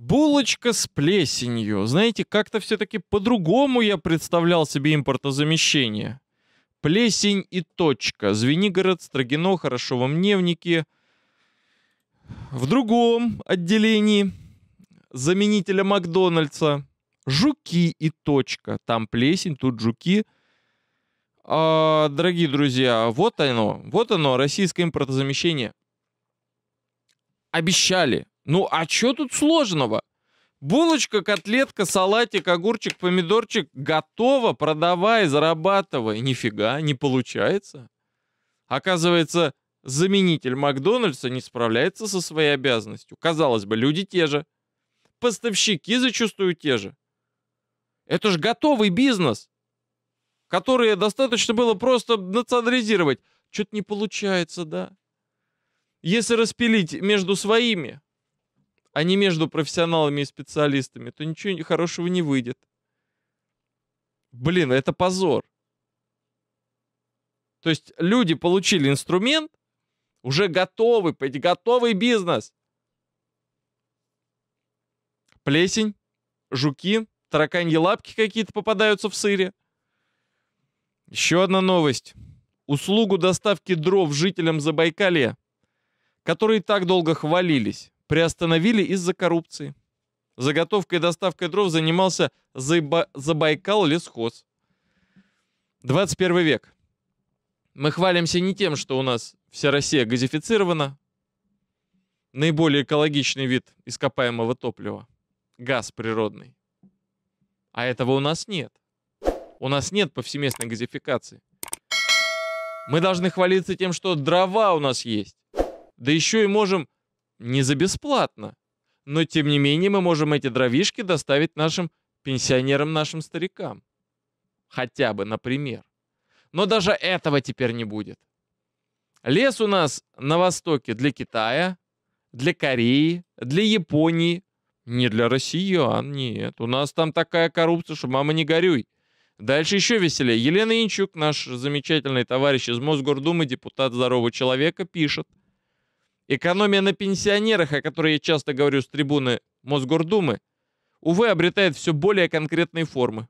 Булочка с плесенью. Знаете, как-то все-таки по-другому я представлял себе импортозамещение. Плесень и точка. Звенигород, Строгино, Хорошовом Невнике. В другом отделении заменителя Макдональдса. Жуки и точка. Там плесень, тут жуки. А, дорогие друзья, вот оно, вот оно, российское импортозамещение. Обещали, ну а что тут сложного? Булочка, котлетка, салатик, огурчик, помидорчик готово, продавай, зарабатывай. Нифига, не получается. Оказывается, заменитель Макдональдса не справляется со своей обязанностью. Казалось бы, люди те же. Поставщики зачастую те же. Это же готовый бизнес, который достаточно было просто национализировать. Что-то не получается, да? Если распилить между своими, а не между профессионалами и специалистами, то ничего хорошего не выйдет. Блин, это позор. То есть люди получили инструмент, уже готовый, готовый бизнес. Плесень, жуки, тараканьи лапки какие-то попадаются в сыре. Еще одна новость. Услугу доставки дров жителям Забайкалья, которые так долго хвалились, приостановили из-за коррупции. Заготовкой и доставкой дров занимался Заба Забайкал лесхоз. 21 век. Мы хвалимся не тем, что у нас вся Россия газифицирована, наиболее экологичный вид ископаемого топлива, газ природный. А этого у нас нет. У нас нет повсеместной газификации. Мы должны хвалиться тем, что дрова у нас есть. Да еще и можем не за бесплатно. Но тем не менее мы можем эти дровишки доставить нашим пенсионерам, нашим старикам. Хотя бы, например. Но даже этого теперь не будет. Лес у нас на востоке для Китая, для Кореи, для Японии. Не для россиян, нет. У нас там такая коррупция, что мама не горюй. Дальше еще веселее. Елена Янчук, наш замечательный товарищ из Мосгордумы, депутат «Здорового человека», пишет – Экономия на пенсионерах, о которой я часто говорю с трибуны Мосгордумы, увы, обретает все более конкретные формы.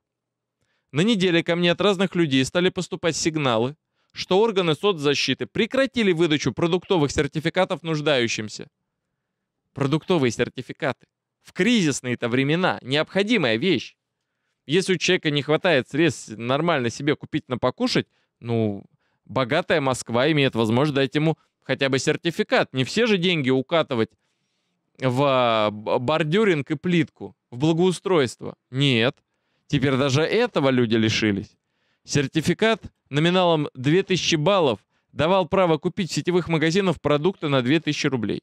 На неделе ко мне от разных людей стали поступать сигналы, что органы соцзащиты прекратили выдачу продуктовых сертификатов нуждающимся. Продуктовые сертификаты. В кризисные-то времена необходимая вещь. Если у человека не хватает средств нормально себе купить на покушать, ну, Богатая Москва имеет возможность дать ему хотя бы сертификат. Не все же деньги укатывать в э, бордюринг и плитку, в благоустройство. Нет. Теперь даже этого люди лишились. Сертификат номиналом 2000 баллов давал право купить в сетевых магазинах продукты на 2000 рублей.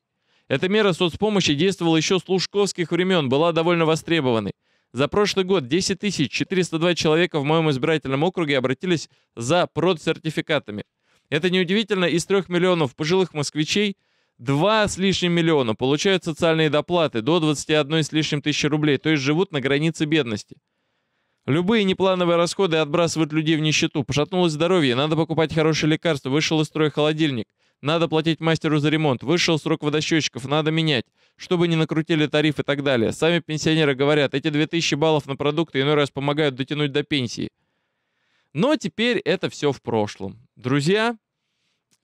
Эта мера соцпомощи действовала еще с лужковских времен, была довольно востребованной. За прошлый год 10 402 человека в моем избирательном округе обратились за продсертификатами. Это неудивительно, из 3 миллионов пожилых москвичей 2 с лишним миллиона получают социальные доплаты до 21 с лишним тысячи рублей, то есть живут на границе бедности. Любые неплановые расходы отбрасывают людей в нищету. Пошатнулось здоровье, надо покупать хорошие лекарства, вышел из строя холодильник. Надо платить мастеру за ремонт. Вышел срок водосчетчиков, надо менять. Чтобы не накрутили тариф и так далее. Сами пенсионеры говорят, эти 2000 баллов на продукты иной раз помогают дотянуть до пенсии. Но теперь это все в прошлом. Друзья,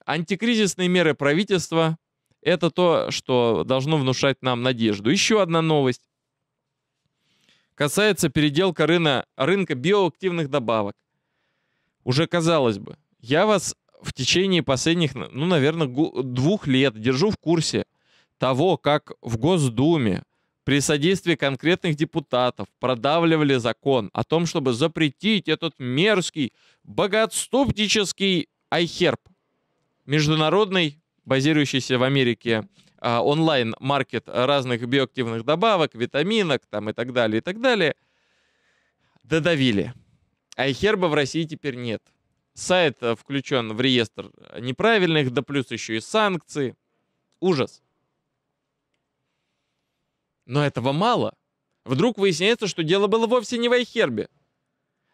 антикризисные меры правительства – это то, что должно внушать нам надежду. Еще одна новость. Касается переделка рына, рынка биоактивных добавок. Уже казалось бы, я вас в течение последних, ну, наверное, двух лет держу в курсе того, как в Госдуме при содействии конкретных депутатов продавливали закон о том, чтобы запретить этот мерзкий, богатступнический айхерб, международный, базирующийся в Америке а, онлайн-маркет разных биоактивных добавок, витаминок там, и так далее, и так далее, додавили. Айхерба в России теперь нет сайт э, включен в реестр неправильных, да плюс еще и санкции. Ужас. Но этого мало. Вдруг выясняется, что дело было вовсе не в Айхербе.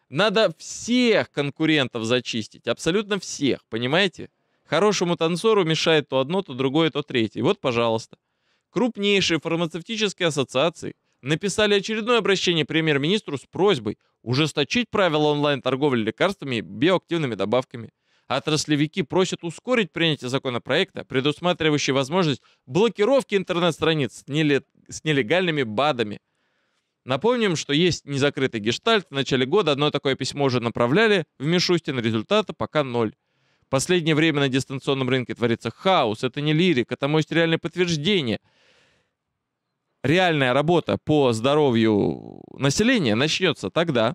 Надо всех конкурентов зачистить, абсолютно всех, понимаете? Хорошему танцору мешает то одно, то другое, то третье. Вот, пожалуйста. Крупнейшие фармацевтические ассоциации – написали очередное обращение премьер-министру с просьбой ужесточить правила онлайн-торговли лекарствами и биоактивными добавками. Отраслевики просят ускорить принятие законопроекта, предусматривающий возможность блокировки интернет-страниц с нелегальными БАДами. Напомним, что есть незакрытый гештальт. В начале года одно такое письмо уже направляли в Мишустин. Результата пока ноль. Последнее время на дистанционном рынке творится хаос. Это не лирика, тому есть реальное подтверждение – реальная работа по здоровью населения начнется тогда,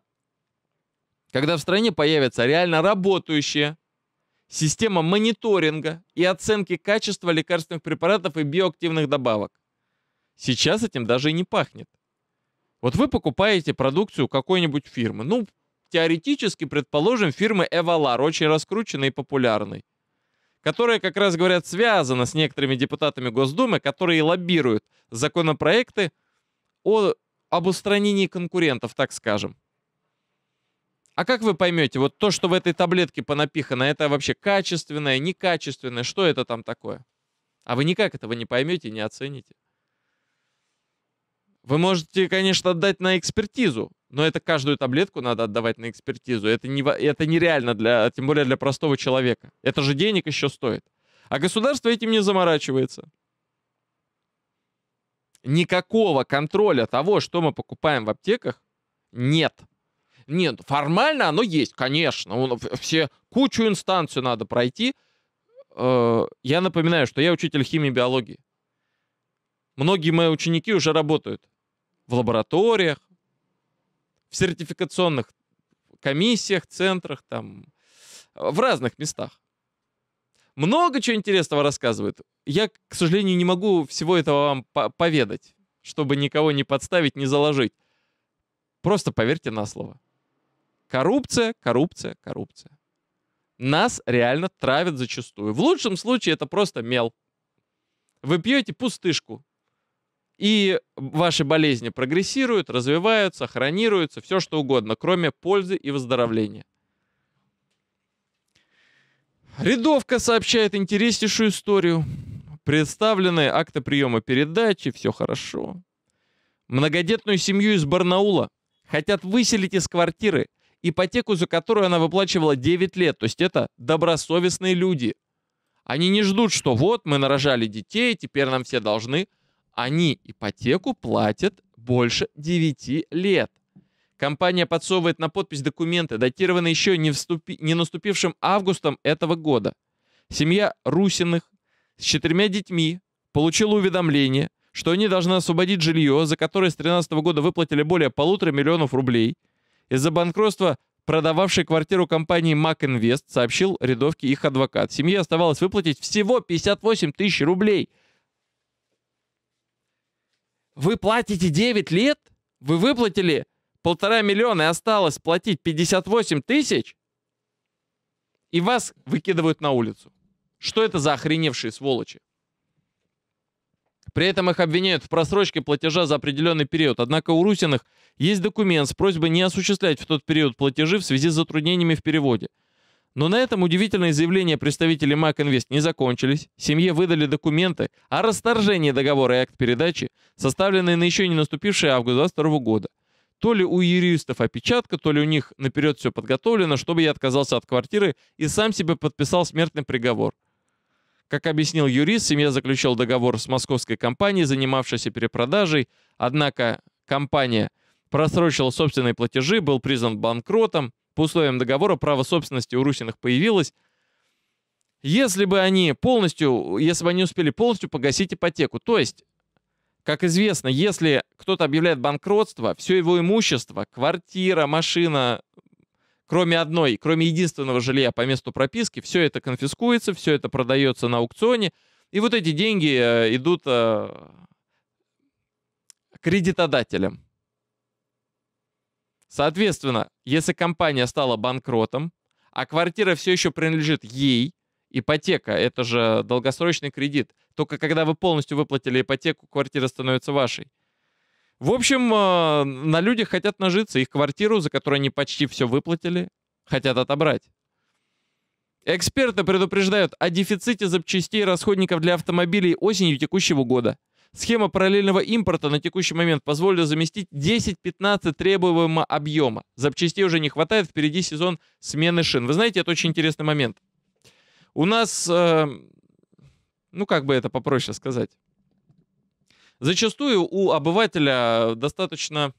когда в стране появится реально работающая система мониторинга и оценки качества лекарственных препаратов и биоактивных добавок. Сейчас этим даже и не пахнет. Вот вы покупаете продукцию какой-нибудь фирмы. Ну, теоретически, предположим, фирмы Эвалар, очень раскрученной и популярной которая как раз, говорят, связана с некоторыми депутатами Госдумы, которые лоббируют законопроекты о, об устранении конкурентов, так скажем. А как вы поймете, вот то, что в этой таблетке понапихано, это вообще качественное, некачественное, что это там такое? А вы никак этого не поймете не оцените. Вы можете, конечно, отдать на экспертизу, но это каждую таблетку надо отдавать на экспертизу. Это, не, это нереально, для, тем более для простого человека. Это же денег еще стоит. А государство этим не заморачивается. Никакого контроля того, что мы покупаем в аптеках, нет. Нет, формально оно есть, конечно. Все кучу инстанцию надо пройти. Э, я напоминаю, что я учитель химии и биологии. Многие мои ученики уже работают в лабораториях, в сертификационных комиссиях, центрах, там, в разных местах. Много чего интересного рассказывают. Я, к сожалению, не могу всего этого вам поведать, чтобы никого не подставить, не заложить. Просто поверьте на слово. Коррупция, коррупция, коррупция. Нас реально травят зачастую. В лучшем случае это просто мел. Вы пьете пустышку, и ваши болезни прогрессируют, развиваются, хронируются, все что угодно, кроме пользы и выздоровления. Рядовка сообщает интереснейшую историю. Представлены акты приема передачи, все хорошо. Многодетную семью из Барнаула хотят выселить из квартиры, ипотеку за которую она выплачивала 9 лет, то есть это добросовестные люди. Они не ждут, что вот мы нарожали детей, теперь нам все должны. Они ипотеку платят больше 9 лет. Компания подсовывает на подпись документы, датированные еще не, вступи, не наступившим августом этого года. Семья Русиных с четырьмя детьми получила уведомление, что они должны освободить жилье, за которое с 2013 года выплатили более полутора миллионов рублей. Из-за банкротства продававшей квартиру компании Mac Invest сообщил рядовке их адвокат. Семье оставалось выплатить всего 58 тысяч рублей – вы платите 9 лет? Вы выплатили полтора миллиона и осталось платить 58 тысяч? И вас выкидывают на улицу. Что это за охреневшие сволочи? При этом их обвиняют в просрочке платежа за определенный период. Однако у Русиных есть документ с просьбой не осуществлять в тот период платежи в связи с затруднениями в переводе – но на этом удивительные заявления представителей Mac Invest не закончились. Семье выдали документы о расторжении договора и акт передачи, составленные на еще не наступивший август 22 года. То ли у юристов опечатка, то ли у них наперед все подготовлено, чтобы я отказался от квартиры и сам себе подписал смертный приговор. Как объяснил юрист, семья заключила договор с московской компанией, занимавшейся перепродажей, однако компания просрочила собственные платежи, был признан банкротом, по условиям договора право собственности у Русиных появилось. Если бы они полностью, если бы они успели полностью погасить ипотеку, то есть как известно, если кто-то объявляет банкротство, все его имущество, квартира, машина, кроме одной, кроме единственного жилья по месту прописки, все это конфискуется, все это продается на аукционе, и вот эти деньги э, идут э, кредитодателям. Соответственно, если компания стала банкротом, а квартира все еще принадлежит ей, ипотека — это же долгосрочный кредит. Только когда вы полностью выплатили ипотеку, квартира становится вашей. В общем, э, на людях хотят нажиться. Их квартиру, за которую они почти все выплатили, хотят отобрать. Эксперты предупреждают о дефиците запчастей и расходников для автомобилей осенью текущего года — Схема параллельного импорта на текущий момент позволила заместить 10-15 требуемого объема. Запчастей уже не хватает, впереди сезон смены шин. Вы знаете, это очень интересный момент. У нас, э, ну как бы это попроще сказать, зачастую у обывателя достаточно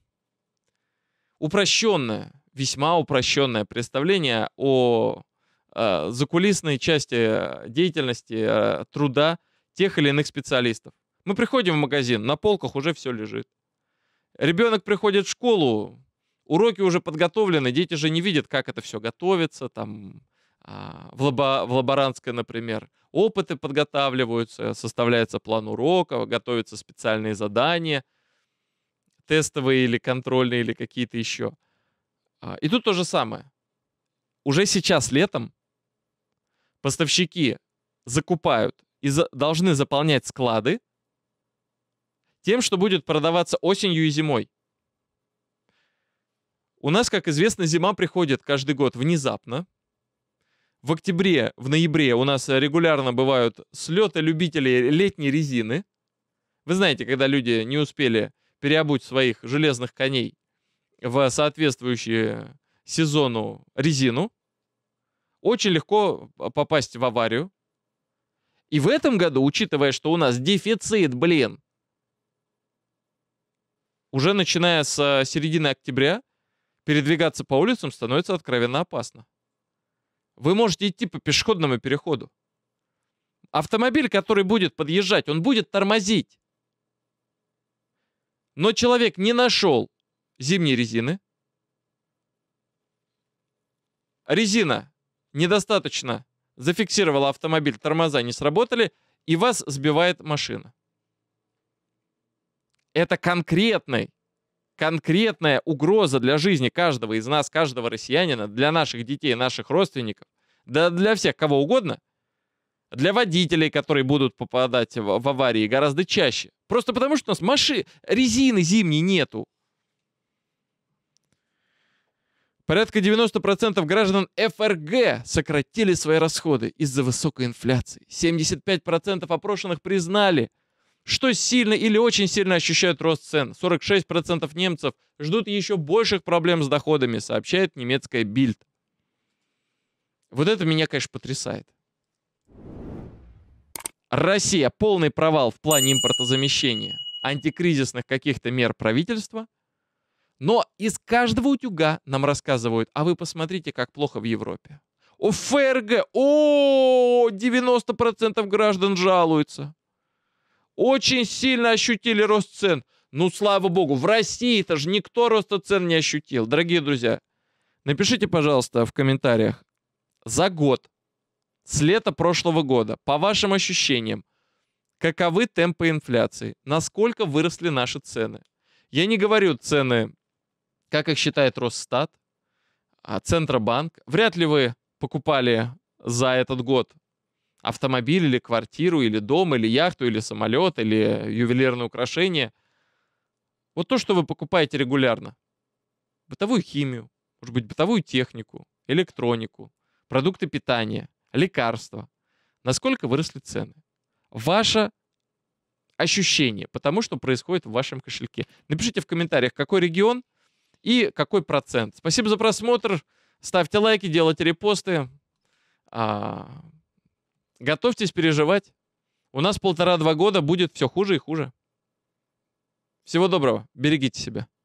упрощенное, весьма упрощенное представление о э, закулисной части э, деятельности, э, труда тех или иных специалистов. Мы приходим в магазин, на полках уже все лежит. Ребенок приходит в школу, уроки уже подготовлены, дети же не видят, как это все готовится, там а, в, лабо, в лаборантской, например, опыты подготавливаются, составляется план урока, готовятся специальные задания, тестовые или контрольные, или какие-то еще. А, и тут то же самое. Уже сейчас, летом, поставщики закупают и за, должны заполнять склады тем, что будет продаваться осенью и зимой. У нас, как известно, зима приходит каждый год внезапно. В октябре, в ноябре у нас регулярно бывают слеты любителей летней резины. Вы знаете, когда люди не успели переобуть своих железных коней в соответствующую сезону резину, очень легко попасть в аварию. И в этом году, учитывая, что у нас дефицит, блин, уже начиная с э, середины октября передвигаться по улицам становится откровенно опасно. Вы можете идти по пешеходному переходу. Автомобиль, который будет подъезжать, он будет тормозить. Но человек не нашел зимней резины. Резина недостаточно зафиксировала автомобиль, тормоза не сработали, и вас сбивает машина это конкретный конкретная угроза для жизни каждого из нас, каждого россиянина, для наших детей, наших родственников, да для всех, кого угодно, для водителей, которые будут попадать в, в аварии гораздо чаще. Просто потому, что у нас маши, резины зимней нету. Порядка 90% граждан ФРГ сократили свои расходы из-за высокой инфляции. 75% опрошенных признали – что сильно или очень сильно ощущают рост цен. 46% немцев ждут еще больших проблем с доходами, сообщает немецкая Бильд. Вот это меня, конечно, потрясает. Россия. Полный провал в плане импортозамещения. Антикризисных каких-то мер правительства. Но из каждого утюга нам рассказывают, а вы посмотрите, как плохо в Европе. О, ФРГ, о, 90% граждан жалуются. Очень сильно ощутили рост цен. Ну, слава богу, в россии это же никто роста цен не ощутил, дорогие друзья. Напишите, пожалуйста, в комментариях за год, с лета прошлого года, по вашим ощущениям, каковы темпы инфляции, насколько выросли наши цены. Я не говорю цены, как их считает Росстат, а Центробанк. Вряд ли вы покупали за этот год автомобиль или квартиру, или дом, или яхту, или самолет, или ювелирное украшение. Вот то, что вы покупаете регулярно. Бытовую химию, может быть, бытовую технику, электронику, продукты питания, лекарства. Насколько выросли цены? Ваше ощущение, потому что происходит в вашем кошельке. Напишите в комментариях, какой регион и какой процент. Спасибо за просмотр. Ставьте лайки, делайте репосты. А, Готовьтесь переживать. У нас полтора-два года будет все хуже и хуже. Всего доброго. Берегите себя.